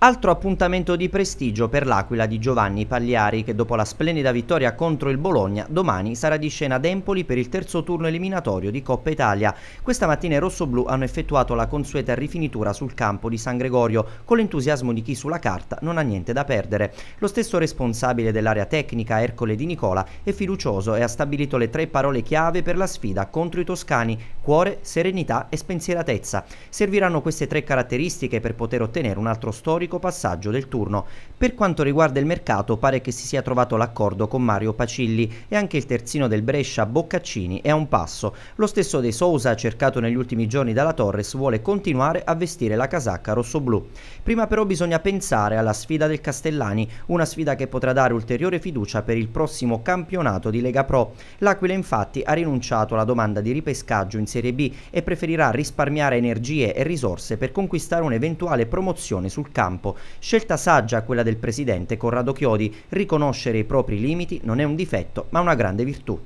Altro appuntamento di prestigio per l'Aquila di Giovanni Pagliari che dopo la splendida vittoria contro il Bologna domani sarà di scena ad Empoli per il terzo turno eliminatorio di Coppa Italia. Questa mattina i rossoblù hanno effettuato la consueta rifinitura sul campo di San Gregorio con l'entusiasmo di chi sulla carta non ha niente da perdere. Lo stesso responsabile dell'area tecnica Ercole Di Nicola è fiducioso e ha stabilito le tre parole chiave per la sfida contro i toscani cuore, serenità e spensieratezza. Serviranno queste tre caratteristiche per poter ottenere un altro storico storico passaggio del turno. Per quanto riguarda il mercato pare che si sia trovato l'accordo con Mario Pacilli e anche il terzino del Brescia Boccaccini è a un passo. Lo stesso De Sousa, cercato negli ultimi giorni dalla Torres, vuole continuare a vestire la casacca rossoblù. Prima però bisogna pensare alla sfida del Castellani, una sfida che potrà dare ulteriore fiducia per il prossimo campionato di Lega Pro. L'Aquila infatti ha rinunciato alla domanda di ripescaggio in Serie B e preferirà risparmiare energie e risorse per conquistare un'eventuale promozione sul campo campo. Scelta saggia quella del presidente Corrado Chiodi, riconoscere i propri limiti non è un difetto ma una grande virtù.